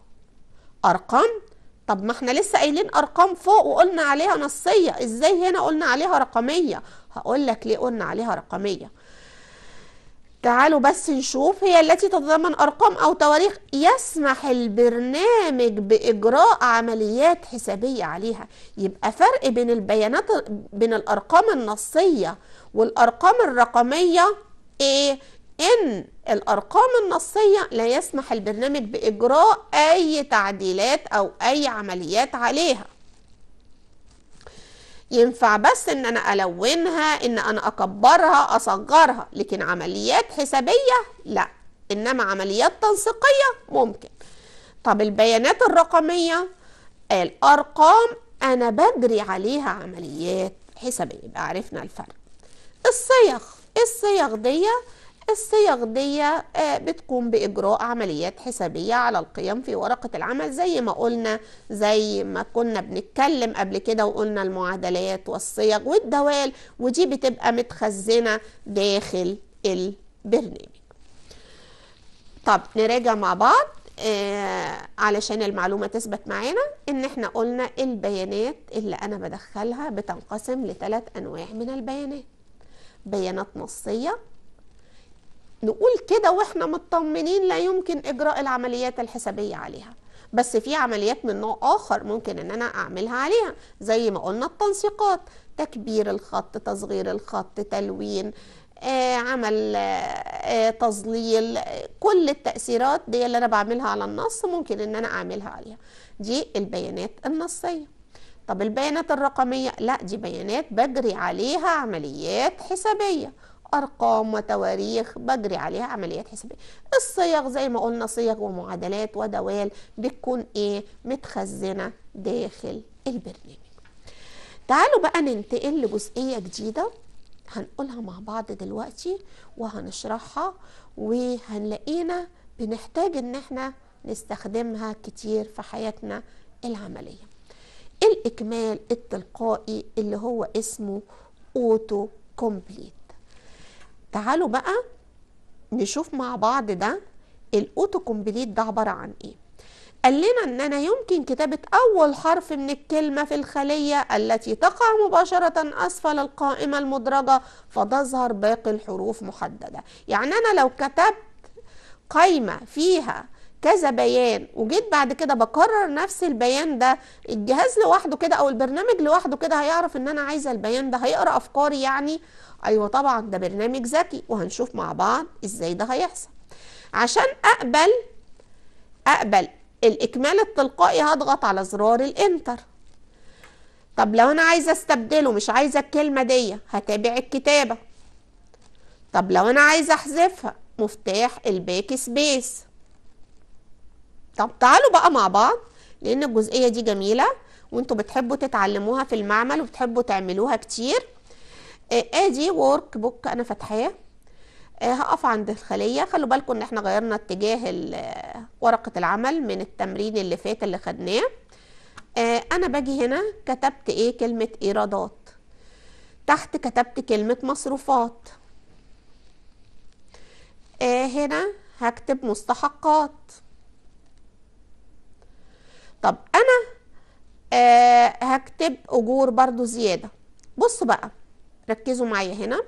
ارقام طب ما احنا لسه قايلين ارقام فوق وقلنا عليها نصيه ازاي هنا قلنا عليها رقميه هقول لك ليه قلنا عليها رقميه تعالوا بس نشوف هي التي تتضمن أرقام أو تواريخ يسمح البرنامج بإجراء عمليات حسابية عليها يبقى فرق بين البيانات بين الأرقام النصية والأرقام الرقمية إيه؟ إن الأرقام النصية لا يسمح البرنامج بإجراء أي تعديلات أو أي عمليات عليها ينفع بس ان انا الونها ان انا اكبرها اصغرها لكن عمليات حسابية لا انما عمليات تنسيقية ممكن طب البيانات الرقمية الارقام انا بجري عليها عمليات حسابية يبقى عرفنا الفرق الصيغ الصيغ دي الصيغ دي آه، بتقوم بإجراء عمليات حسابية على القيم في ورقة العمل زي ما قلنا زي ما كنا بنتكلم قبل كده وقلنا المعادلات والصيغ والدوال ودي بتبقى متخزنة داخل البرنامج طب نراجع مع بعض آه علشان المعلومة تثبت معانا ان احنا قلنا البيانات اللي انا بدخلها بتنقسم لثلاث انواع من البيانات بيانات نصية نقول كده واحنا مطمنين لا يمكن اجراء العمليات الحسابيه عليها بس في عمليات من نوع اخر ممكن ان انا اعملها عليها زي ما قلنا التنسيقات تكبير الخط تصغير الخط تلوين آه عمل آه, آه، تظليل آه، كل التأثيرات دي اللي أنا بعملها على النص ممكن إن أنا أعملها عليها دي البيانات النصية طب البيانات الرقمية لا دي بيانات بجري عليها عمليات حسابية ارقام وتواريخ بجري عليها عمليات حسابية الصيغ زي ما قلنا صيغ ومعادلات ودوال بتكون إيه متخزنة داخل البرنامج تعالوا بقى ننتقل لجزئية جديدة هنقولها مع بعض دلوقتي وهنشرحها وهنلاقينا بنحتاج ان احنا نستخدمها كتير في حياتنا العملية الإكمال التلقائي اللي هو اسمه أوتو كومبليت تعالوا بقى نشوف مع بعض ده الاوتو كومبليت ده عباره عن ايه قال لنا ان انا يمكن كتابه اول حرف من الكلمه في الخليه التي تقع مباشره اسفل القائمه المدرجه فتظهر باقي الحروف محدده يعني انا لو كتبت قايمه فيها كذا بيان وجيت بعد كده بكرر نفس البيان ده الجهاز لوحده كده او البرنامج لوحده كده هيعرف ان انا عايزه البيان ده هيقرا افكاري يعني ايوه طبعا ده برنامج ذكي وهنشوف مع بعض ازاي ده هيحصل عشان اقبل اقبل الاكمال التلقائي هضغط على زرار الانتر طب لو انا عايزه استبدله مش عايزه الكلمه دي هتابع الكتابه طب لو انا عايزه احذفها مفتاح الباك سبيس طب تعالوا بقى مع بعض لان الجزئيه دي جميله وانتوا بتحبوا تتعلموها في المعمل وبتحبوا تعملوها كتير آه، ادي ورك بوك انا فاتحاه آه، هقف عند الخليه خلوا بالكم ان احنا غيرنا اتجاه آه، ورقه العمل من التمرين اللي فات اللي خدناه انا باجي هنا كتبت ايه كلمه ايرادات تحت كتبت كلمه مصروفات هنا هكتب مستحقات طب انا آه هكتب اجور برضو زياده بص بقى ركزوا معايا هنا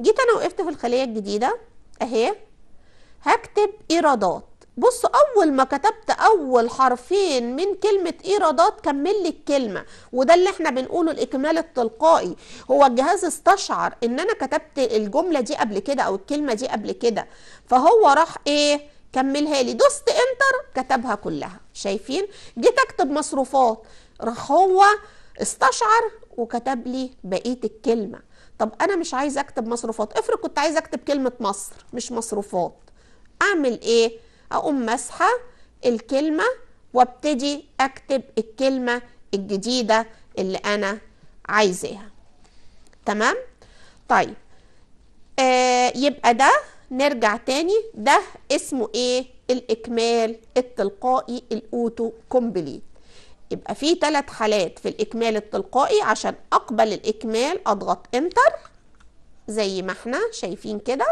جيت انا وقفت في الخليه الجديده اهي هكتب ايرادات بص اول ما كتبت اول حرفين من كلمه ايرادات كمل لي الكلمه وده اللي احنا بنقوله الاكمال التلقائي هو الجهاز استشعر ان انا كتبت الجمله دي قبل كده او الكلمه دي قبل كده فهو راح ايه كملها لي دوست انتر كتبها كلها شايفين جيت اكتب مصروفات راح هو استشعر وكتب لي بقيه الكلمه طب انا مش عايز اكتب مصروفات افرض كنت عايز اكتب كلمه مصر مش مصروفات اعمل ايه اقوم مسحه الكلمه وابتدي اكتب الكلمه الجديده اللي انا عايزاها تمام طيب آه يبقى ده نرجع تاني ده اسمه ايه الإكمال التلقائي الأوتو كومبليت يبقى في ثلاث حالات في الإكمال التلقائي عشان أقبل الإكمال أضغط إنتر زي ما احنا شايفين كده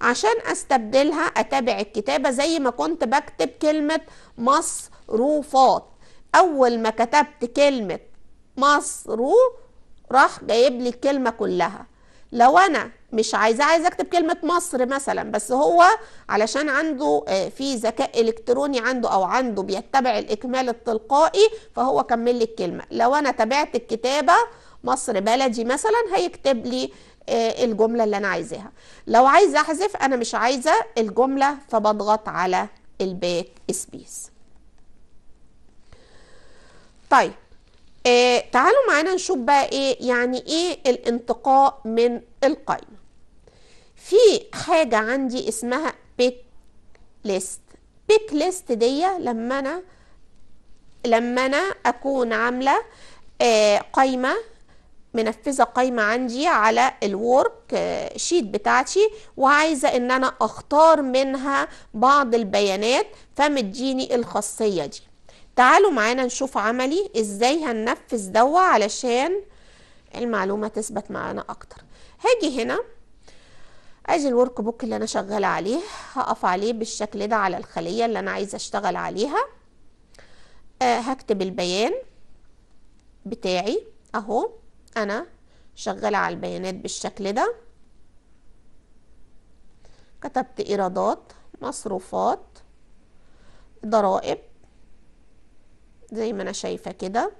عشان أستبدلها أتابع الكتابة زي ما كنت بكتب كلمة مصروفات أول ما كتبت كلمة مصروف راح جايب لي الكلمة كلها لو أنا مش عايزاه عايز اكتب كلمه مصر مثلا بس هو علشان عنده آه، في ذكاء الكتروني عنده او عنده بيتبع الاكمال التلقائي فهو كمل لي الكلمه لو انا تابعت الكتابه مصر بلدي مثلا هيكتب لي آه، الجمله اللي انا عايزاها لو عايزه احذف انا مش عايزه الجمله فبضغط على الباك سبيس طيب آه تعالوا معانا نشوف بقى ايه يعني ايه الانتقاء من القائمه في حاجة عندي اسمها بيك ليست بيك ليست دي لما أنا لما أنا أكون عاملة آه، قايمة منفذة قايمة عندي على الورك شيت آه، بتاعتي وعايزة ان انا اختار منها بعض البيانات فمديني الخاصية دي تعالوا معانا نشوف عملي ازاي هننفذ دوا علشان المعلومة تثبت معانا اكتر هاجي هنا ادي الورك بوك اللي انا شغاله عليه هقف عليه بالشكل ده على الخليه اللي انا عايزه اشتغل عليها أه هكتب البيان بتاعي اهو انا شغاله على البيانات بالشكل ده كتبت ايرادات مصروفات ضرائب زي ما انا شايفه كده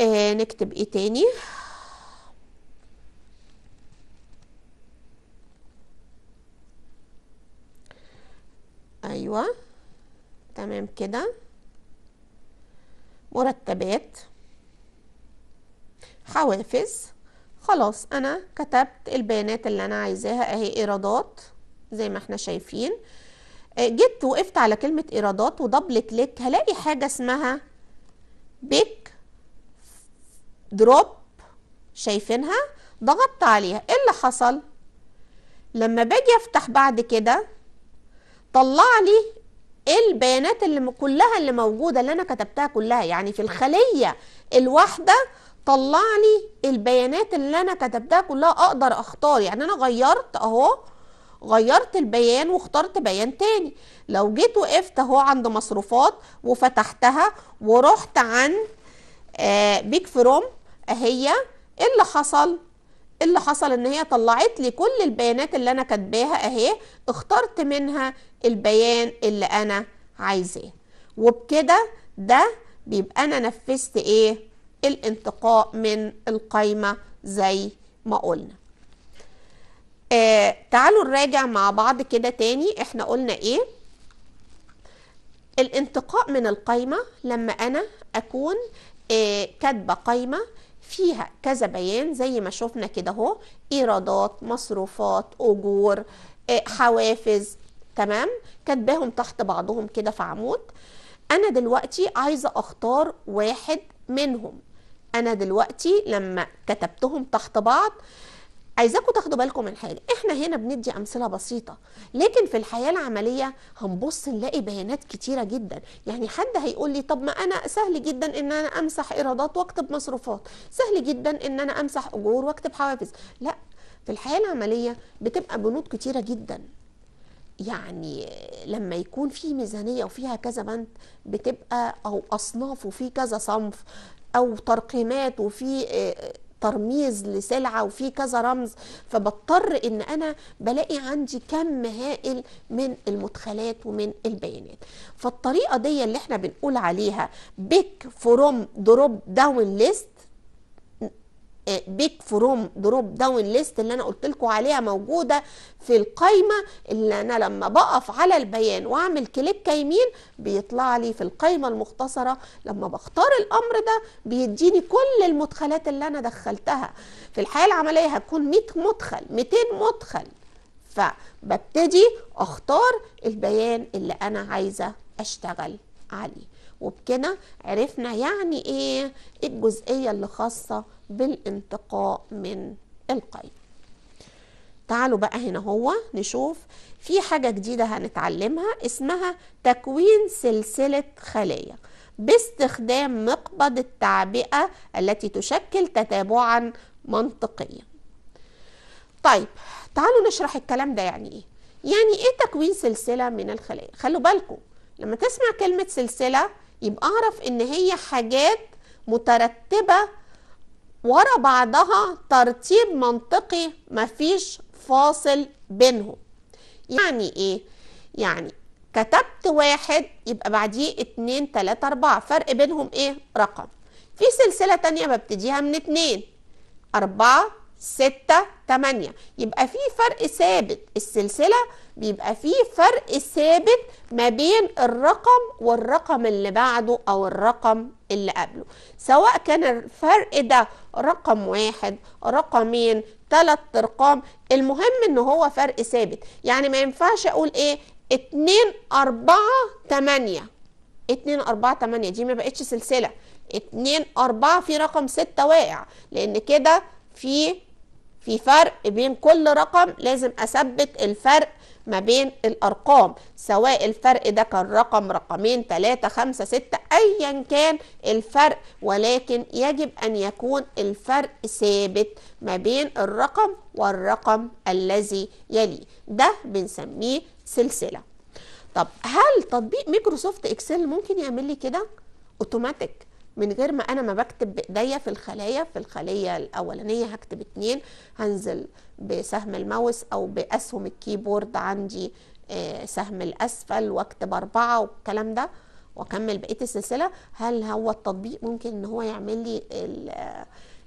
آه نكتب ايه تاني ايوه تمام كده مرتبات حوافز خلاص انا كتبت البيانات اللي انا عايزاها اهي ايرادات زي ما احنا شايفين آه، جيت وقفت على كلمة ايرادات ودبل كليك هلاقي حاجة اسمها بيك دروب شايفينها ضغطت عليها ايه اللي حصل لما باجي افتح بعد كده طلع لي البيانات اللي كلها اللي موجودة اللي أنا كتبتها كلها يعني في الخلية الواحدة طلع لي البيانات اللي أنا كتبتها كلها أقدر أختار يعني أنا غيرت أهو غيرت البيان واخترت بيان تاني لو جيت وقفت اهو عند مصروفات وفتحتها ورحت عن آه بيك فروم اهي اللي حصل اللي حصل ان هي طلعت لي كل البيانات اللي انا كاتباها اهي اخترت منها البيان اللي انا عايزاه وبكده ده بيبقى انا نفذت ايه الانتقاء من القايمه زي ما قلنا آه تعالوا نراجع مع بعض كده تاني احنا قلنا ايه الانتقاء من القايمه لما انا اكون آه كاتبه قايمه فيها كذا بيان زي ما شفنا كده اهو ايرادات مصروفات اجور آه حوافز تمام كاتباهم تحت بعضهم كده في عمود انا دلوقتي عايزه اختار واحد منهم انا دلوقتي لما كتبتهم تحت بعض عايزاكم تاخدوا بالكم من حاجه احنا هنا بندي امثله بسيطه لكن في الحياه العمليه هنبص نلاقي بيانات كتيره جدا يعني حد هيقول لي طب ما انا سهل جدا ان انا امسح ايرادات واكتب مصروفات سهل جدا ان انا امسح اجور واكتب حوافز لا في الحياه العمليه بتبقى بنود كتيره جدا يعني لما يكون في ميزانيه وفيها كذا بند بتبقى او اصناف وفي كذا صنف او ترقيمات وفي آه، ترميز لسلعه وفي كذا رمز فبضطر ان انا بلاقي عندي كم هائل من المدخلات ومن البيانات فالطريقه دي اللي احنا بنقول عليها بيك فروم دروب داون ليست بيك فروم دروب داون ليست اللي انا قلت لكم عليها موجوده في القايمه اللي انا لما بقف على البيان واعمل كليك يمين بيطلع لي في القايمه المختصره لما بختار الامر ده بيديني كل المدخلات اللي انا دخلتها في الحياه العمليه هتكون 100 مدخل 200 مدخل فببتدي اختار البيان اللي انا عايزه اشتغل عليه وبكده عرفنا يعني ايه الجزئية اللي خاصة بالانتقاء من القيد تعالوا بقى هنا هو نشوف في حاجة جديدة هنتعلمها اسمها تكوين سلسلة خلية باستخدام مقبض التعبئة التي تشكل تتابعا منطقيا طيب تعالوا نشرح الكلام ده يعني ايه يعني ايه تكوين سلسلة من الخلايا خلوا بالكم لما تسمع كلمة سلسلة يبقى اعرف ان هي حاجات مترتبه ورا بعضها ترتيب منطقي مفيش فاصل بينهم يعني ايه يعني كتبت واحد يبقى بعديه اتنين تلاتة اربعة فرق بينهم ايه رقم في سلسلة تانية ببتديها من اتنين اربعة ستة تمانية يبقى في فرق ثابت السلسلة بيبقى فيه فرق ثابت ما بين الرقم والرقم اللي بعده او الرقم اللي قبله سواء كان الفرق ده رقم واحد رقمين ثلاث ارقام المهم ان هو فرق ثابت يعني ما ينفعش اقول ايه اتنين اربعة تمانية اتنين اربعة تمانية دي ما بقتش سلسلة اتنين اربعة في رقم ستة واقع لان كده في في فرق بين كل رقم لازم اثبت الفرق ما بين الارقام سواء الفرق ده كان رقم رقمين ثلاثة خمسة ستة ايا كان الفرق ولكن يجب ان يكون الفرق ثابت ما بين الرقم والرقم الذي يليه ده بنسميه سلسلة طب هل تطبيق ميكروسوفت اكسل ممكن يعمل لي كده اوتوماتيك من غير ما انا ما بكتب بايديا في الخلايا في الخليه الاولانيه هكتب اتنين هنزل بسهم الماوس او باسهم الكيبورد عندي آه، سهم الاسفل واكتب اربعة والكلام ده واكمل بقية السلسلة هل هو التطبيق ممكن ان هو يعمل لي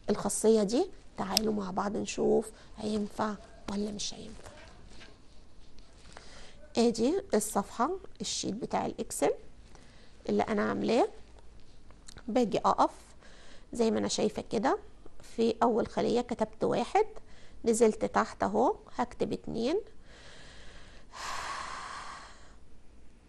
الخاصية دي تعالوا مع بعض نشوف هينفع ولا مش هينفع ادي الصفحة الشيت بتاع الاكسل اللي انا عاملاه باجي اقف زي ما انا شايفة كده في اول خلية كتبت واحد نزلت تحت اهو هكتب اتنين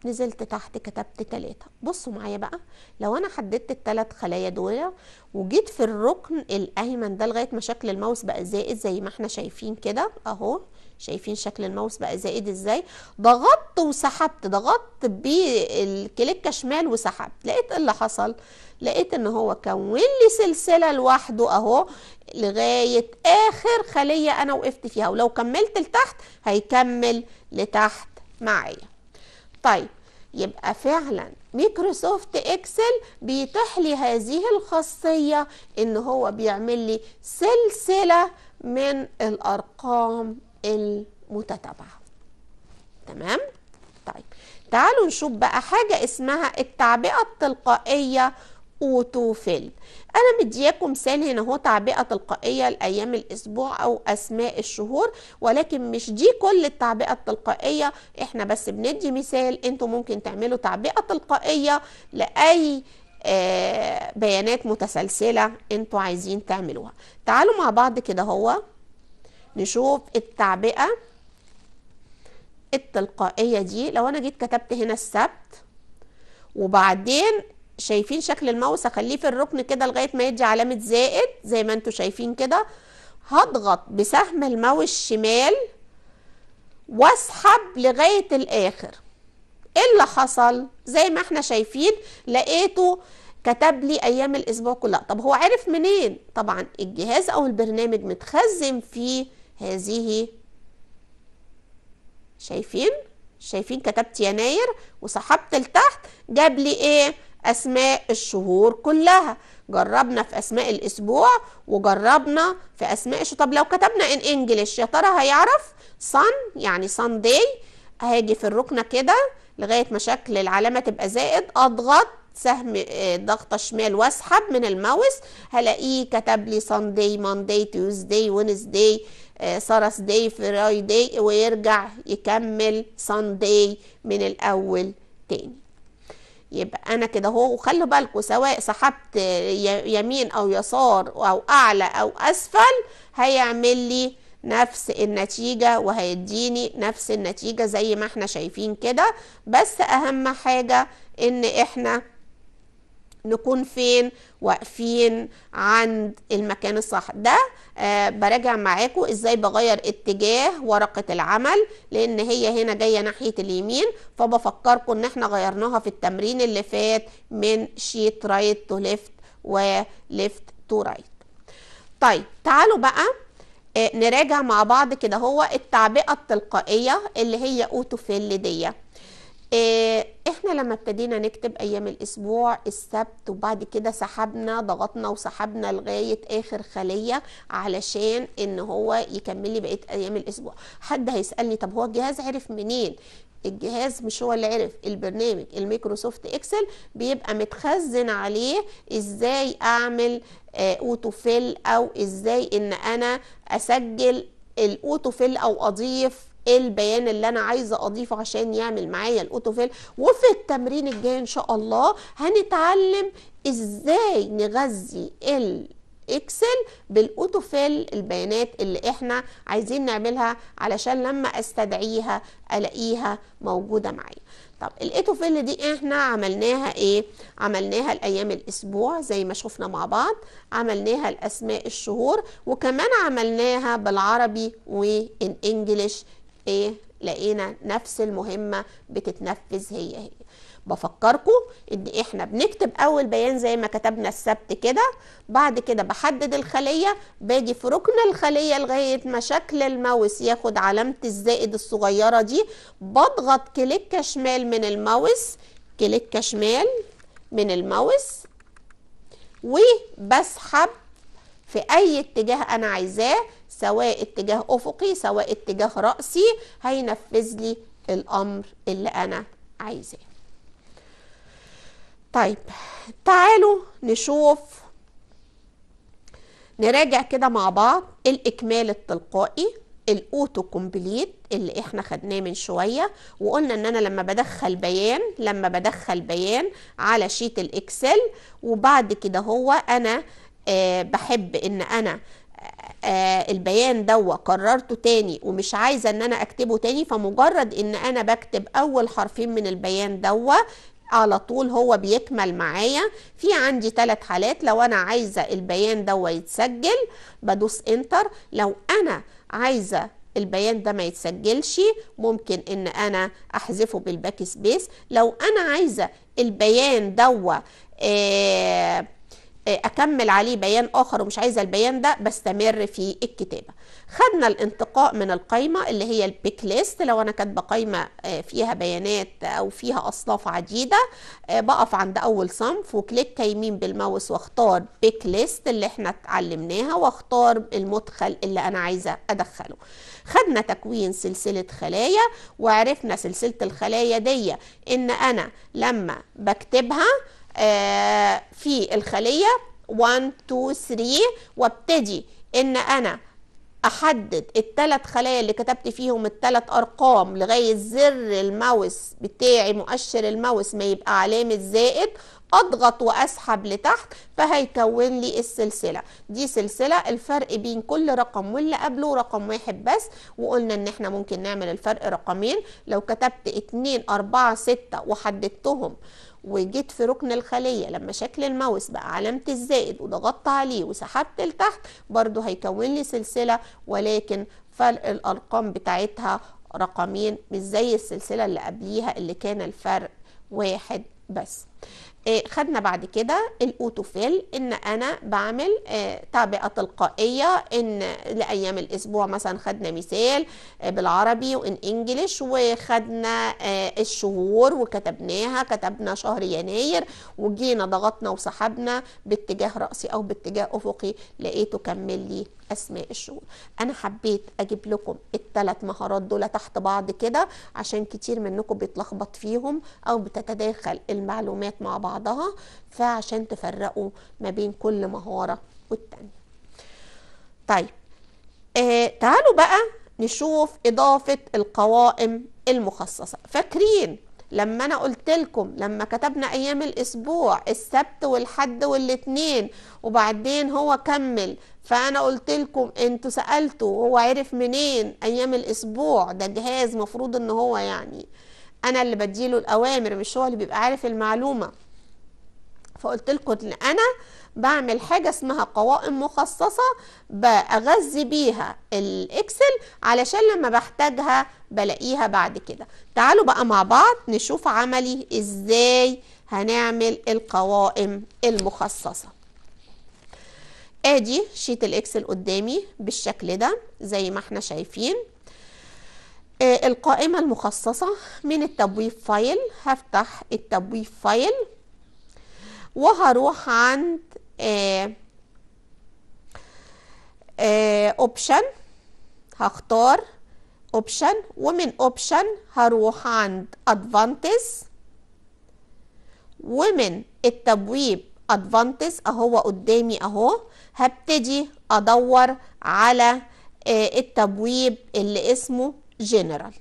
نزلت تحت كتبت تلاتة بصوا معايا بقى لو انا حددت التلات خلايا دول وجيت في الركن الايمن ده لغاية ما شكل الماوس بقى زائد زي ما احنا شايفين كده اهو شايفين شكل الماوس بقى زائد ازاي ضغطت وسحبت ضغطت بالكليكه شمال وسحبت لقيت إيه اللي حصل لقيت ان هو كون لي سلسله لوحده اهو لغايه اخر خليه انا وقفت فيها ولو كملت لتحت هيكمل لتحت معايا طيب يبقى فعلا مايكروسوفت اكسل بيتيح لي هذه الخاصيه ان هو بيعمل لي سلسله من الارقام المتتابعة تمام؟ طيب تعالوا نشوف بقى حاجة اسمها التعبئة التلقائية اوتوفيل انا مدياكم مثال هنا هو تعبئه تلقائيه لايام الاسبوع او اسماء الشهور ولكن مش دي كل التعبئه التلقائيه احنا بس بندي مثال انتوا ممكن تعملوا تعبئه تلقائيه لاي آه بيانات متسلسله انتوا عايزين تعملوها تعالوا مع بعض كده هو نشوف التعبئة التلقائية دي لو أنا جيت كتبت هنا السبت وبعدين شايفين شكل الماوس أخليه في الركن كده لغاية ما يدي علامة زائد زي ما انتوا شايفين كده هضغط بسهم الماوس الشمال واسحب لغاية الآخر ايه اللي حصل زي ما احنا شايفين لقيته كتب لي ايام الاسبوع كلها طب هو عرف منين طبعا الجهاز او البرنامج متخزن فيه هذه شايفين شايفين كتبت يناير وسحبت لتحت جاب لي ايه اسماء الشهور كلها جربنا في اسماء الاسبوع وجربنا في اسماء الشهور طب لو كتبنا ان انجلش يا ترى هيعرف صن يعني صن داي هاجي في الركنه كده لغايه ما شكل العلامه تبقى زائد اضغط سهم آه، ضغطه شمال واسحب من الماوس هلاقيه كتب لي صن داي مانداي تيوزداي ونسداي سارس داي فرايداي داي ويرجع يكمل سان داي من الاول تاني يبقى انا كده اهو وخلوا بالكم سواء سحبت يمين او يسار او اعلى او اسفل هيعمل لي نفس النتيجه وهيديني نفس النتيجه زي ما احنا شايفين كده بس اهم حاجه ان احنا نكون فين واقفين عند المكان الصح ده آه براجع معاكم ازاي بغير اتجاه ورقة العمل لان هي هنا جاية ناحية اليمين فبفكركم ان احنا غيرناها في التمرين اللي فات من شيت رايت تو ليفت وليفت تو رايت طيب تعالوا بقى آه، نراجع مع بعض كده هو التعبئة التلقائية اللي هي اوتوفيل ديه إيه، احنا لما ابتدينا نكتب ايام الاسبوع السبت وبعد كده سحبنا ضغطنا وسحبنا لغايه اخر خليه علشان ان هو يكمل لي بقيه ايام الاسبوع حد هيسالني طب هو الجهاز عرف منين الجهاز مش هو اللي عرف البرنامج الميكروسوفت اكسل بيبقى متخزن عليه ازاي اعمل آه، اوتوفيل او ازاي ان انا اسجل الاوتوفيل او اضيف البيان اللي انا عايزه اضيفه عشان يعمل معايا الاوتوفيل وفي التمرين الجاي ان شاء الله هنتعلم ازاي نغذي ال اكسل بالاوتوفيل البيانات اللي احنا عايزين نعملها علشان لما استدعيها الاقيها موجوده معايا طب الاوتوفيل دي احنا عملناها ايه عملناها الايام الاسبوع زي ما شفنا مع بعض عملناها الاسماء الشهور وكمان عملناها بالعربي والانجليش ايه لقينا نفس المهمه بتتنفذ هي هي بفكركم ان احنا بنكتب اول بيان زي ما كتبنا السبت كده بعد كده بحدد الخليه باجي في ركن الخليه لغايه ما شكل الماوس ياخد علامه الزائد الصغيره دي بضغط كليك شمال من الماوس كليك شمال من الماوس وبسحب في اي اتجاه انا عايزاه سواء اتجاه افقي سواء اتجاه راسي هينفذ لي الامر اللي انا عايزاه طيب تعالوا نشوف نراجع كده مع بعض الاكمال التلقائي الاوتو كومبليت اللي احنا خدناه من شويه وقلنا ان انا لما بدخل بيان لما بدخل بيان على شيت الاكسل وبعد كده هو انا أه بحب ان انا آه البيان دوا قررته تاني ومش عايزه ان انا اكتبه تاني فمجرد ان انا بكتب اول حرفين من البيان دوا على طول هو بيكمل معايا في عندي ثلاث حالات لو انا عايزه البيان دوا يتسجل بدوس انتر لو انا عايزه البيان ده ما يتسجلش ممكن ان انا احذفه بالباك سبيس لو انا عايزه البيان دوا آه آه، اكمل عليه بيان اخر ومش عايزه البيان ده بستمر في الكتابه خدنا الانتقاء من القايمه اللي هي البيك ليست لو انا كاتبه قايمه آه، فيها بيانات او فيها اصناف عديده آه، بقف عند اول صنف وكليك يمين بالماوس واختار بيك ليست اللي احنا اتعلمناها واختار المدخل اللي انا عايزه ادخله خدنا تكوين سلسله خلايا وعرفنا سلسله الخلايا دي ان انا لما بكتبها آه، في الخلية 1 2 3 وابتدي ان انا احدد الثلاث خلايا اللي كتبت فيهم الثلاث ارقام لغايه زر الماوس بتاعي مؤشر الماوس ما يبقى علامه زائد اضغط واسحب لتحت فهيكون لي السلسله دي سلسله الفرق بين كل رقم واللي قبله رقم واحد بس وقلنا ان احنا ممكن نعمل الفرق رقمين لو كتبت 2 4 6 وحددتهم وجيت في ركن الخليه لما شكل الماوس بقى علامه الزائد وضغطت عليه وسحبت لتحت برده هيكون لي سلسله ولكن فرق الارقام بتاعتها رقمين مش زي السلسله اللي قبليها اللي كان الفرق واحد بس آه، خدنا بعد كده الاوتوفيل ان انا بعمل تعبئه آه، تلقائيه ان لايام الاسبوع مثلا خدنا مثال آه، بالعربي وان انجلش وخدنا الشهور وكتبناها كتبنا شهر يناير وجينا ضغطنا وسحبنا باتجاه راسي او باتجاه افقي لقيته كمل لي اسماء الشغل انا حبيت اجيب لكم الثلاث مهارات دول تحت بعض كده عشان كتير منكم بيتلخبط فيهم او بتتداخل المعلومات مع بعضها فعشان تفرقوا ما بين كل مهاره والتانيه طيب آه تعالوا بقى نشوف اضافه القوائم المخصصه فاكرين لما انا قلت لكم لما كتبنا ايام الاسبوع السبت والحد والاثنين وبعدين هو كمل فانا قلت لكم انتوا سالتوا هو عرف منين ايام الاسبوع ده جهاز مفروض ان هو يعني انا اللي بديله الاوامر مش هو اللي بيبقى عارف المعلومه فقلت لكم انا بعمل حاجة اسمها قوائم مخصصة بغذي بيها الاكسل علشان لما بحتاجها بلاقيها بعد كده تعالوا بقى مع بعض نشوف عملي ازاي هنعمل القوائم المخصصة ادي شيت الاكسل قدامي بالشكل ده زي ما احنا شايفين آه، القائمة المخصصة من التبويب فايل هفتح التبويب فايل وهروح عند اوبشن آه، آه، هختار اوبشن ومن اوبشن هروح عند ادفانتس ومن التبويب ادفانتس اهو قدامي اهو هبتدي ادور على آه، التبويب اللي اسمه جنرال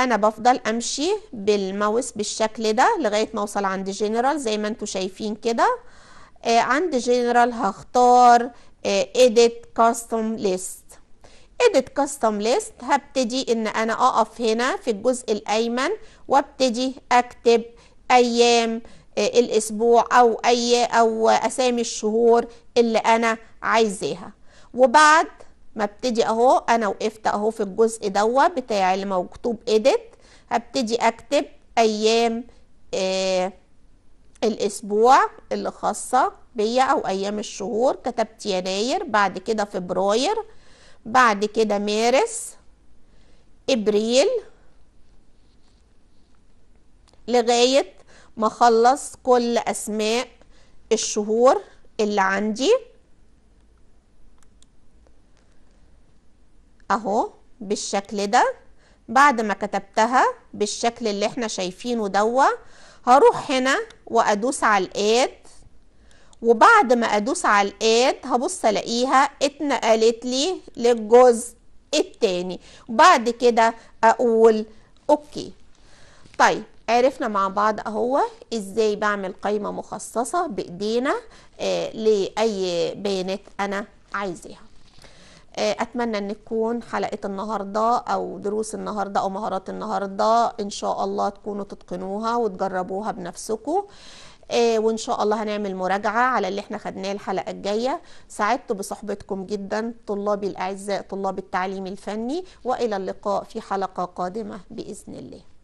انا بفضل امشي بالماوس بالشكل ده لغايه ما اوصل عند جنرال زي ما انتم شايفين كده آه عند جنرال هختار آه، edit custom list edit custom list هبتدي ان انا اقف هنا في الجزء الايمن وابتدي اكتب ايام آه، الاسبوع او اي او اسامي الشهور اللي انا عايزاها وبعد مبتدي اهو انا وقفت اهو في الجزء دوت بتاع اللي مكتوب اديت هبتدي اكتب ايام آه الاسبوع اللي خاصه بيا او ايام الشهور كتبت يناير بعد كده فبراير بعد كده مارس ابريل لغايه ما اخلص كل اسماء الشهور اللي عندي اهو بالشكل ده بعد ما كتبتها بالشكل اللي احنا شايفينه دوا هروح هنا وادوس على الاد وبعد ما ادوس على الاد هبص الاقيها اتنقلت لي للجزء التاني بعد كده اقول اوكي طيب عرفنا مع بعض اهو ازاي بعمل قايمه مخصصه بايدينا آه لاي بيانات انا عايزاها آه، اتمنى ان تكون حلقه النهارده او دروس النهارده او مهارات النهارده ان شاء الله تكونوا تتقنوها وتجربوها بنفسكم آه، وان شاء الله هنعمل مراجعه على اللي احنا خدناه الحلقه الجايه سعدت بصحبتكم جدا طلابي الاعزاء طلاب التعليم الفني والى اللقاء في حلقه قادمه باذن الله